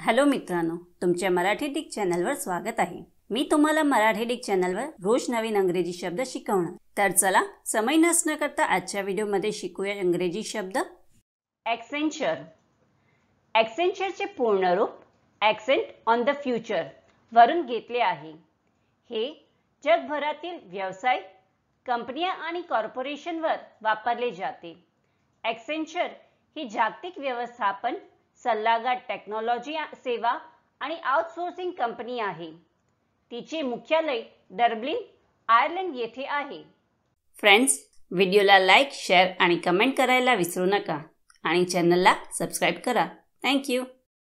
hello मित्रांनो तुमच्या Marathi Dick चॅनलवर स्वागत आहे मी तुम्हाला मराठी डिक चॅनलवर रोज नवीन अंग्रेजी शब्द शिकवणार तर चला समय नसण्याकरता करता आजच्या व्हिडिओमध्ये शिकूया इंग्रजी शब्द ॲक्सेंचर पूर्ण रूप ॲक्सेंट ऑन द फ्युचर वरून घेतले आहे हे जगभरातील व्यवसाय कंपन्या आणि कॉर्पोरेशनवर वापरले जाते ॲक्सेंचर ही जागतिक व्यवस्थापन सल्लागार टेक्नॉलॉजी सेवा आणि आउटसोर्सिंग कंपनी आहे तिचे मुख्यालय डर्बलिन आयर्लंड येथे आहे फ्रेंड्स व्हिडिओला लाईक शेअर आणि कमेंट करायला विसरू नका आणि चॅनलला सबस्क्राईब करा थँक्यू